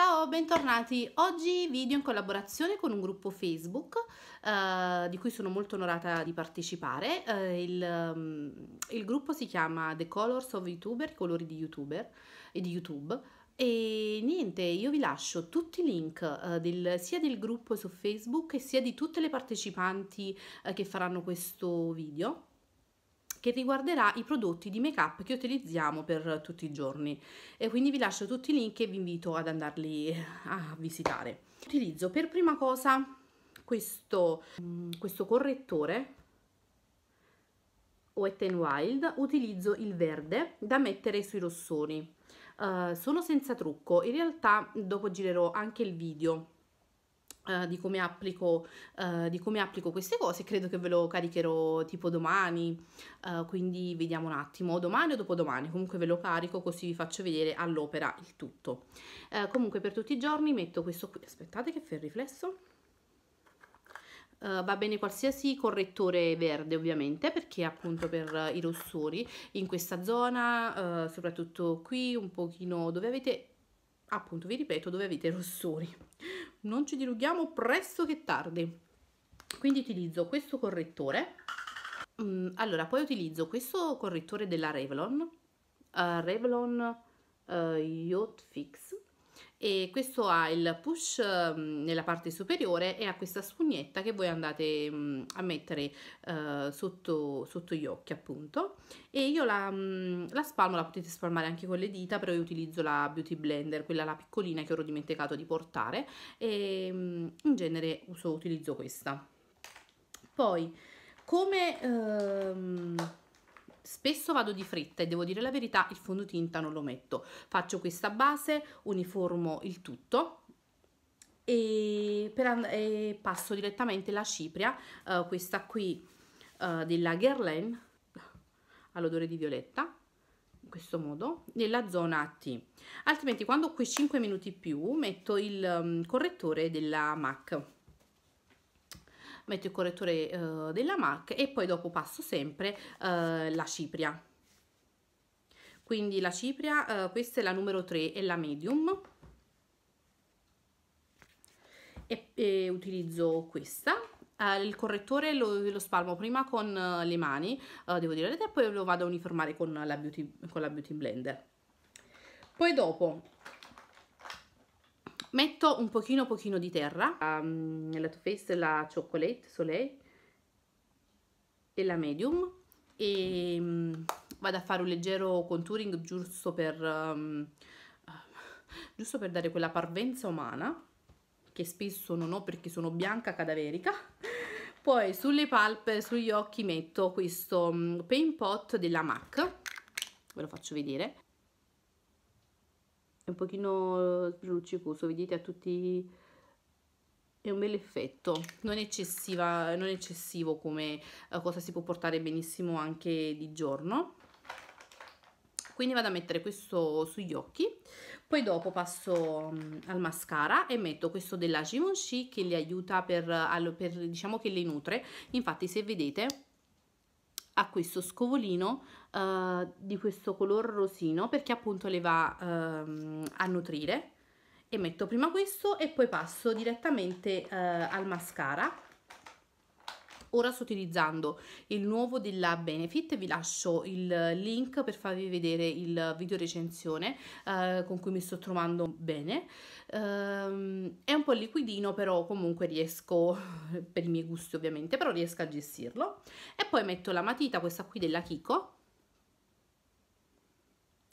Ciao, bentornati! Oggi video in collaborazione con un gruppo Facebook eh, di cui sono molto onorata di partecipare. Eh, il, um, il, gruppo si chiama The Colors of YouTuber, i colori di YouTuber e di YouTube. E niente, io vi lascio tutti i link eh, del, sia del gruppo su Facebook sia di tutte le partecipanti eh, che faranno questo video che riguarderà i prodotti di make up che utilizziamo per tutti i giorni e quindi vi lascio tutti i link e vi invito ad andarli eh, a visitare utilizzo per prima cosa questo, mm, questo correttore Wet n Wild utilizzo il verde da mettere sui rossoni uh, sono senza trucco in realtà dopo girerò anche il video Uh, di, come applico, uh, di come applico queste cose credo che ve lo caricherò tipo domani uh, quindi vediamo un attimo domani o dopodomani comunque ve lo carico così vi faccio vedere all'opera il tutto comunque per tutti i giorni metto questo qui aspettate che fa il riflesso Uh, va bene qualsiasi correttore verde ovviamente perché appunto per uh, i rossori in questa zona uh, soprattutto qui un pochino dove avete appunto vi ripeto dove avete rossori non ci dilughiamo presto che tardi quindi utilizzo questo correttore mm, allora poi utilizzo questo correttore della Revlon uh, Revlon uh, Yacht Fix e questo ha il push mm, nella parte superiore e ha questa spugnetta che voi andate mm, a mettere eh, sotto, sotto, gli occhi appunto e io la, mm, la, spalmo, la potete spalmare anche con le dita però io utilizzo la beauty blender, quella la piccolina che ero dimenticato di portare e in genere uso, utilizzo questa poi come ehm, spesso vado di fretta e devo dire la verità il fondotinta non lo metto faccio questa base uniformo il tutto e, per, e passo direttamente la cipria uh, questa qui uh, della Guerlain all'odore di violetta in questo modo nella zona T altrimenti quando ho quei 5 minuti più metto il um, correttore della MAC metto il correttore eh, della MAC e poi dopo passo sempre eh, la cipria quindi la cipria eh, questa è la numero 3 e la medium e, e utilizzo questa Uh, il correttore lo, lo, spalmo prima con uh, le mani, uh, devo dire, e poi lo vado a uniformare con la Beauty, con la beauty Blender. Poi dopo metto un pochino pochino di terra um, ehm, la Too Faced la Chocolate Soleil e la Medium e um, vado a fare un leggero contouring giusto per um, giusto per dare quella parvenza umana che spesso non ho perché sono bianca cadaverica poi sulle palpe, sugli occhi metto questo mm, paint pot della MAC ve lo faccio vedere è un pochino luccicoso, vedete a tutti è un bel effetto, non, eccessiva, non eccessivo come eh, cosa si può portare benissimo anche di giorno. Quindi vado a mettere questo sugli occhi, poi dopo passo mm, al mascara e metto questo della Givenchy che li aiuta per, per diciamo che li nutre. Infatti se vedete a questo scovolino uh, di questo color rosino perché appunto le va uh, a nutrire e metto prima questo e poi passo direttamente uh, al mascara Ora sto utilizzando il nuovo della Benefit, vi lascio il link per farvi vedere il video recensione eh, con cui mi sto trovando bene. Ehm, è un po' liquidino però comunque riesco, per i miei gusti ovviamente, però riesco a gestirlo. E poi metto la matita, questa qui della Kiko.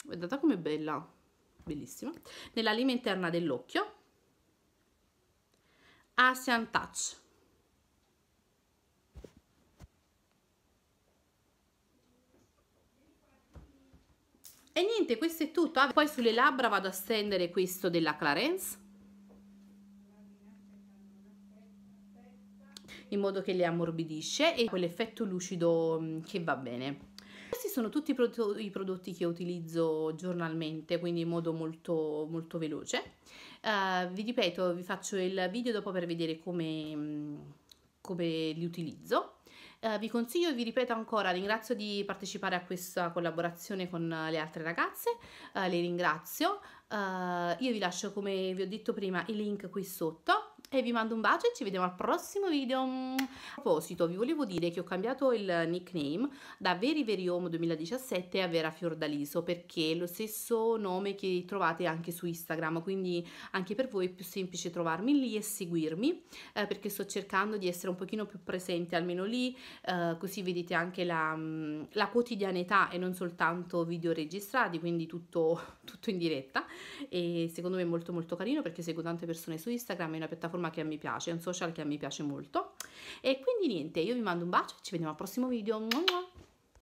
Guardate com'è bella, bellissima. Nella lima interna dell'occhio. Asian Touch E niente, questo è tutto. Ah, poi sulle labbra vado a stendere questo della Clarence. In modo che le ammorbidisce e quell'effetto lucido mm, che va bene. Questi sono tutti i, prodotti, i prodotti che utilizzo giornalmente, quindi in modo molto, molto veloce. Uh, vi ripeto, vi faccio il video dopo per vedere come, mm, come li utilizzo eh, vi consiglio e vi ripeto ancora, ringrazio di partecipare a questa collaborazione con eh, le altre ragazze, eh, le ringrazio. Eh, io vi lascio, come vi ho detto prima, i link qui sotto e vi mando un bacio e ci vediamo al prossimo video. A proposito, vi volevo dire che ho cambiato il nickname da Veri Veri Home 2017 a Vera Fiordaliso perché è lo stesso nome che trovate anche su Instagram, quindi anche per voi è più semplice trovarmi lì e seguirmi eh, perché sto cercando di essere un pochino più presente almeno lì, eh, così vedete anche la, mm, la, quotidianità e non soltanto video registrati, quindi tutto, tutto in diretta e secondo me è molto molto carino perché seguo tante persone su Instagram, è una piattaforma piattaforma che mi piace, un social che mi piace molto. E quindi niente, io vi mando un bacio, ci vediamo al prossimo video. Mua!